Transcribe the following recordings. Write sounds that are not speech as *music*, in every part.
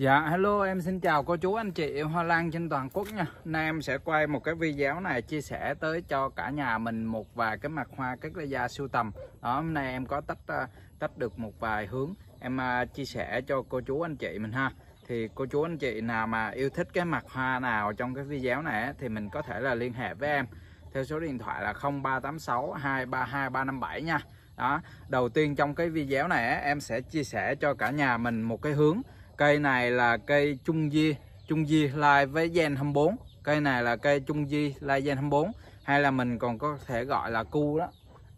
Dạ hello em xin chào cô chú anh chị Hoa Lan trên toàn quốc nha Nay em sẽ quay một cái video này chia sẻ tới cho cả nhà mình một vài cái mặt hoa các cây da siêu tầm Đó hôm nay em có tách à, tách được một vài hướng em à, chia sẻ cho cô chú anh chị mình ha thì cô chú anh chị nào mà yêu thích cái mặt hoa nào trong cái video này thì mình có thể là liên hệ với em theo số điện thoại là 0386 232 357 nha đó đầu tiên trong cái video này em sẽ chia sẻ cho cả nhà mình một cái hướng cây này là cây trung di trung di lai với gen 24 cây này là cây trung di lai gen 24 hay là mình còn có thể gọi là cu đó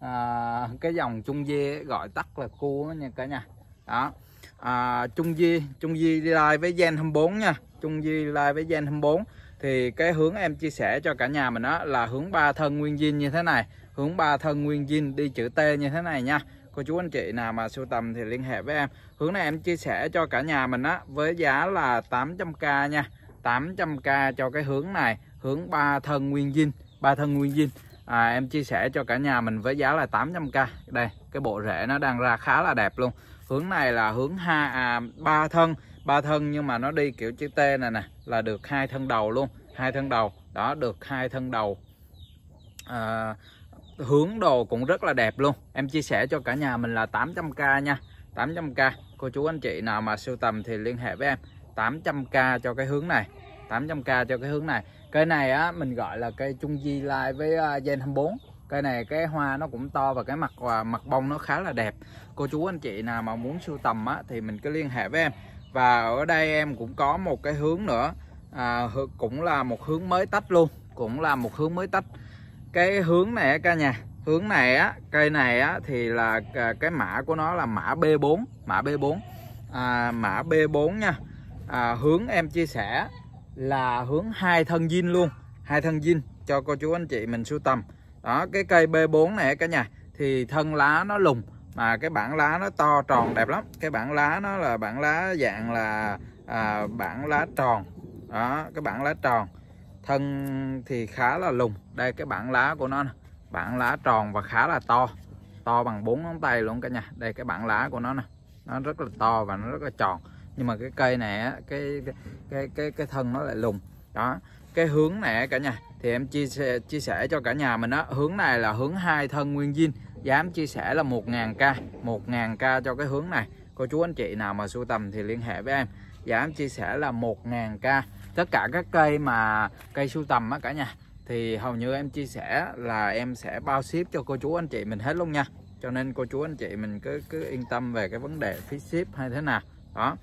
à, cái dòng trung di gọi tắt là cu đó nha cả nhà đó à, di trung di lai với gen 24 nha trung di lai với gen 24 thì cái hướng em chia sẻ cho cả nhà mình đó là hướng ba thân nguyên di như thế này hướng ba thân nguyên zin đi chữ T như thế này nha cô chú anh chị nào mà sưu tầm thì liên hệ với em hướng này em chia sẻ cho cả nhà mình á với giá là 800k nha 800k cho cái hướng này hướng ba thân nguyên zin ba thân nguyên zin à, em chia sẻ cho cả nhà mình với giá là 800k đây cái bộ rễ nó đang ra khá là đẹp luôn hướng này là hướng hai à, ba thân ba thân nhưng mà nó đi kiểu chữ T này nè là được hai thân đầu luôn hai thân đầu đó được hai thân đầu à, hướng đồ cũng rất là đẹp luôn em chia sẻ cho cả nhà mình là 800k nha 800k cô chú anh chị nào mà sưu tầm thì liên hệ với em 800k cho cái hướng này 800k cho cái hướng này cây này á mình gọi là cây trung di lai với à, gen 24 cây này cái hoa nó cũng to và cái mặt và mặt bông nó khá là đẹp cô chú anh chị nào mà muốn sưu tầm á thì mình cứ liên hệ với em và ở đây em cũng có một cái hướng nữa à, cũng là một hướng mới tách luôn cũng là một hướng mới tách cái hướng này cả nhà hướng này á cây này á thì là à, cái mã của nó là mã B4 mã B4 à, mã B4 nha à, hướng em chia sẻ là hướng hai thân zin luôn hai thân zin cho cô chú anh chị mình sưu tầm đó cái cây B4 này cả nhà thì thân lá nó lùng mà cái bản lá nó to tròn đẹp lắm cái bản lá nó là bản lá dạng là à, bản lá tròn đó cái bản lá tròn thân thì khá là lùng đây cái bản lá của nó nè bản lá tròn và khá là to to bằng bốn ngón tay luôn cả nhà đây cái bản lá của nó nè nó rất là to và nó rất là tròn nhưng mà cái cây này cái cái cái cái thân nó lại lùng đó cái hướng này cả nhà thì em chia sẻ chia sẻ cho cả nhà mình đó hướng này là hướng hai thân nguyên dinh dám chia sẻ là 1.000k 1.000k cho cái hướng này cô chú anh chị nào mà sưu tầm thì liên hệ với em dám chia sẻ là 1.000k tất cả các cây mà cây sưu tầm á cả nhà thì hầu như em chia sẻ là em sẽ bao ship cho cô chú anh chị mình hết luôn nha cho nên cô chú anh chị mình cứ cứ yên tâm về cái vấn đề phí ship hay thế nào đó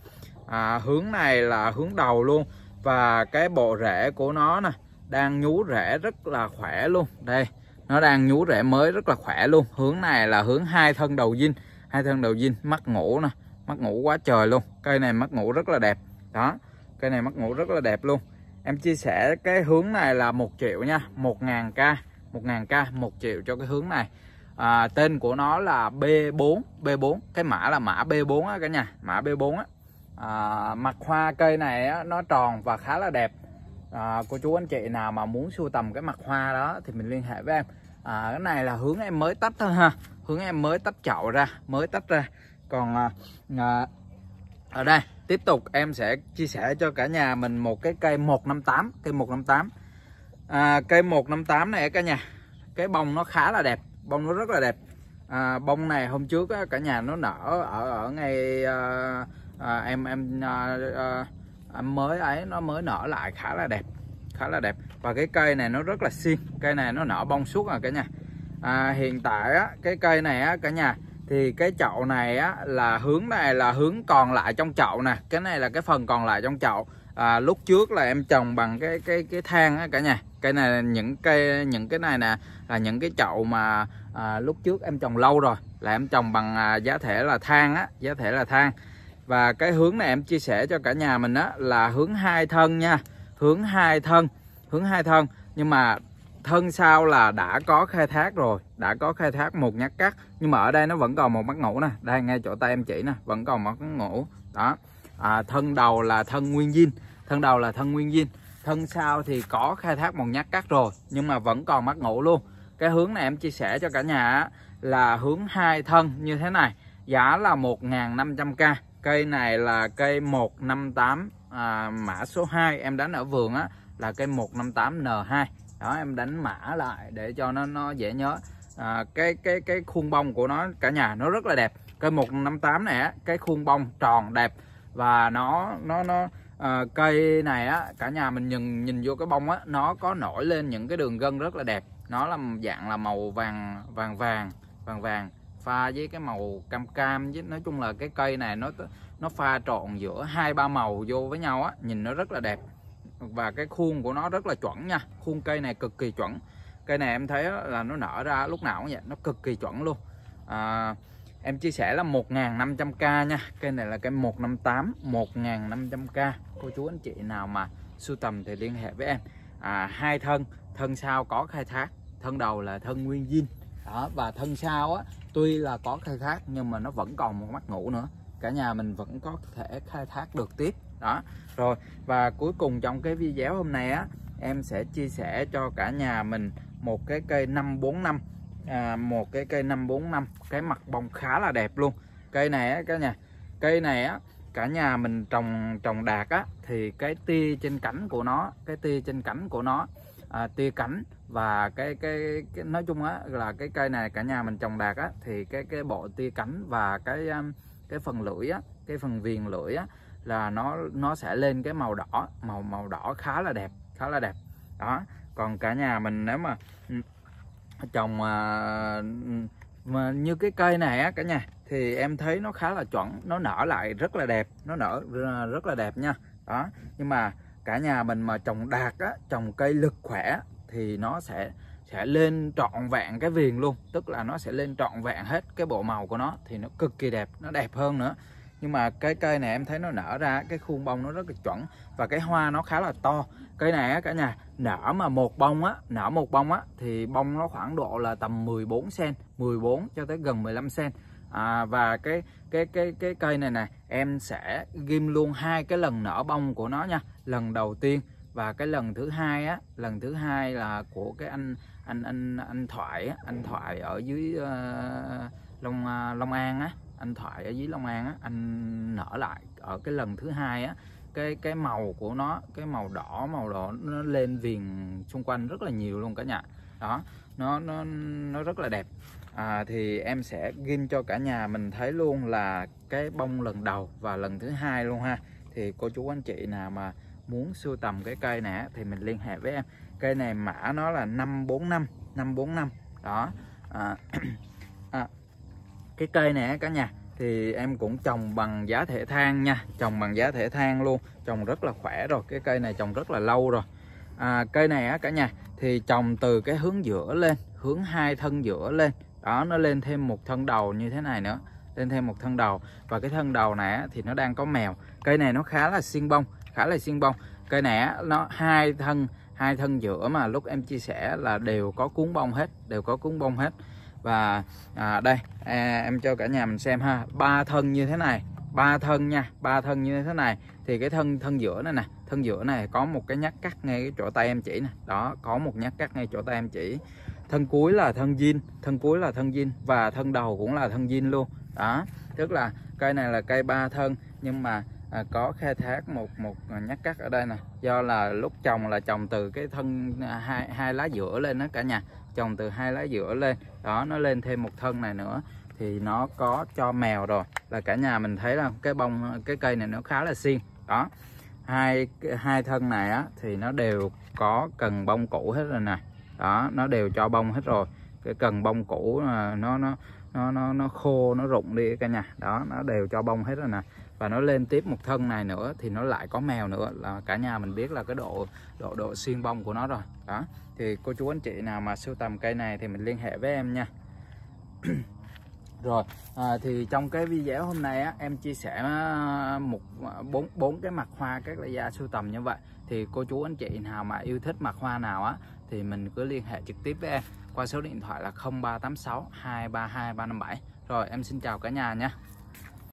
à, hướng này là hướng đầu luôn và cái bộ rễ của nó nè đang nhú rễ rất là khỏe luôn đây nó đang nhú rễ mới rất là khỏe luôn hướng này là hướng hai thân đầu dinh hai thân đầu dinh mắt ngủ nè mắt ngủ quá trời luôn cây này mắt ngủ rất là đẹp đó cây này mắt ngủ rất là đẹp luôn em chia sẻ cái hướng này là một triệu nha 1.000k 1.000k 1 triệu cho cái hướng này à, tên của nó là B4 B4 cái mã là mã B4 á cả nhà mã B4 á à, mặt hoa cây này á, nó tròn và khá là đẹp à, cô chú anh chị nào mà muốn sưu tầm cái mặt hoa đó thì mình liên hệ với em à, cái này là hướng em mới tách thôi ha hướng em mới tách chậu ra mới tách ra còn à, à ở đây tiếp tục em sẽ chia sẻ cho cả nhà mình một cái cây 158 cây 158 à, cây 158 này cả nhà cái bông nó khá là đẹp bông nó rất là đẹp à, bông này hôm trước cả nhà nó nở ở ở ngay à, à, em em à, à, em mới ấy nó mới nở lại khá là đẹp khá là đẹp và cái cây này nó rất là xiên cây này nó nở bông suốt à cả nhà à, hiện tại á, cái cây này á, cả nhà thì cái chậu này á là hướng này là hướng còn lại trong chậu nè cái này là cái phần còn lại trong chậu à, lúc trước là em trồng bằng cái cái cái thang á cả nhà cái này những cây những cái này nè là những cái chậu mà à, lúc trước em trồng lâu rồi là em trồng bằng à, giá thể là thang á giá thể là thang và cái hướng này em chia sẻ cho cả nhà mình á là hướng hai thân nha hướng hai thân hướng hai thân nhưng mà thân sau là đã có khai thác rồi đã có khai thác một nhát cắt nhưng mà ở đây nó vẫn còn một mắt ngủ nè đây ngay chỗ tay em chỉ nè vẫn còn một mắt ngủ đó à, thân đầu là thân nguyên zin thân đầu là thân nguyên zin thân sau thì có khai thác một nhát cắt rồi nhưng mà vẫn còn mắt ngủ luôn cái hướng này em chia sẻ cho cả nhà là hướng hai thân như thế này giá là 1.500k cây này là cây 158 à, mã số 2 em đánh ở vườn á là cây 158N2 đó em đánh mã lại để cho nó nó dễ nhớ à, cái cái cái khuôn bông của nó cả nhà nó rất là đẹp cây 158 này á cái khuôn bông tròn đẹp và nó nó nó à, cây này á cả nhà mình nhìn nhìn vô cái bông á nó có nổi lên những cái đường gân rất là đẹp nó là dạng là màu vàng vàng vàng vàng vàng pha với cái màu cam cam với nói chung là cái cây này nó nó pha trộn giữa hai ba màu vô với nhau á nhìn nó rất là đẹp và cái khuôn của nó rất là chuẩn nha khuôn cây này cực kỳ chuẩn cây này em thấy là nó nở ra lúc nào cũng vậy nó cực kỳ chuẩn luôn à, em chia sẻ là 1.500k nha cây này là cây 158 1.500k cô chú anh chị nào mà sưu tầm thì liên hệ với em à, hai thân thân sau có khai thác thân đầu là thân nguyên zin đó và thân sau á tuy là có khai thác nhưng mà nó vẫn còn một mắt ngủ nữa cả nhà mình vẫn có thể khai thác được tiếp đó rồi và cuối cùng trong cái video hôm nay á em sẽ chia sẻ cho cả nhà mình một cái cây 545 à, một cái cây 545 cái mặt bông khá là đẹp luôn cây này á cả nhà cây này á cả nhà mình trồng trồng đạt á thì cái tia trên cánh của nó cái tia trên cánh của nó à, tia cánh và cái, cái cái nói chung á là cái cây này cả nhà mình trồng đạt á thì cái cái bộ tia cánh và cái um, cái phần lưỡi á cái phần viền lưỡi á là nó nó sẽ lên cái màu đỏ màu màu đỏ khá là đẹp khá là đẹp đó còn cả nhà mình nếu mà ừ, trồng à, ừ, mà như cái cây này á cả nhà thì em thấy nó khá là chuẩn nó nở lại rất là đẹp nó nở à, rất là đẹp nha đó nhưng mà cả nhà mình mà trồng đạt á trồng cây lực khỏe thì nó sẽ sẽ lên trọn vẹn cái viền luôn tức là nó sẽ lên trọn vẹn hết cái bộ màu của nó thì nó cực kỳ đẹp nó đẹp hơn nữa nhưng mà cái cây này em thấy nó nở ra cái khuôn bông nó rất là chuẩn và cái hoa nó khá là to cây này á cả nhà nở mà một bông á nở một bông á thì bông nó khoảng độ là tầm 14 cm 14 cho tới gần 15 cm à, và cái cái cái cái cây này nè em sẽ ghim luôn hai cái lần nở bông của nó nha lần đầu tiên và cái lần thứ hai á lần thứ hai là của cái anh anh anh anh thoại á, anh thoại ở dưới uh, long uh, long an á anh thoại ở dưới long an á, anh nở lại ở cái lần thứ hai á cái cái màu của nó cái màu đỏ màu đỏ nó lên viền xung quanh rất là nhiều luôn cả nhà đó nó nó nó rất là đẹp à, thì em sẽ ghim cho cả nhà mình thấy luôn là cái bông lần đầu và lần thứ hai luôn ha thì cô chú anh chị nào mà muốn sưu tầm cái cây nè thì mình liên hệ với em cây này mã nó là 545 545 đó à, *clears throat* cái cây này cả nhà thì em cũng trồng bằng giá thể than nha trồng bằng giá thể than luôn trồng rất là khỏe rồi cái cây này trồng rất là lâu rồi à, cây này á cả nhà thì trồng từ cái hướng giữa lên hướng hai thân giữa lên đó nó lên thêm một thân đầu như thế này nữa lên thêm một thân đầu và cái thân đầu này á, thì nó đang có mèo cây này nó khá là xiên bông khá là xiên bông cây này á, nó hai thân hai thân giữa mà lúc em chia sẻ là đều có cuốn bông hết đều có cuốn bông hết và à, đây à, em cho cả nhà mình xem ha ba thân như thế này ba thân nha ba thân như thế này thì cái thân thân giữa này nè thân giữa này có một cái nhát cắt ngay cái chỗ tay em chỉ nè đó có một nhát cắt ngay chỗ tay em chỉ thân cuối là thân zin thân cuối là thân zin và thân đầu cũng là thân zin luôn đó tức là cây này là cây ba thân nhưng mà à, có khai thác một một nhát cắt ở đây nè do là lúc trồng là trồng từ cái thân à, hai hai lá giữa lên đó cả nhà trồng từ hai lá giữa lên đó nó lên thêm một thân này nữa thì nó có cho mèo rồi là cả nhà mình thấy là cái bông cái cây này nó khá là xiên đó hai hai thân này á thì nó đều có cần bông cũ hết rồi nè đó nó đều cho bông hết rồi cái cần bông cũ à, nó nó nó nó nó khô nó rụng đi cả nhà đó nó đều cho bông hết rồi nè và nó lên tiếp một thân này nữa thì nó lại có mèo nữa là cả nhà mình biết là cái độ độ độ xuyên bông của nó rồi đó thì cô chú anh chị nào mà sưu tầm cây này thì mình liên hệ với em nha *clears throat* rồi à, thì trong cái video hôm nay á, em chia sẻ à, một à, bốn bốn cái mặt hoa các loại da sưu tầm như vậy thì cô chú anh chị nào mà yêu thích mặt hoa nào á thì mình cứ liên hệ trực tiếp với em qua số điện thoại là 0386 232 357 rồi em xin chào cả nhà nha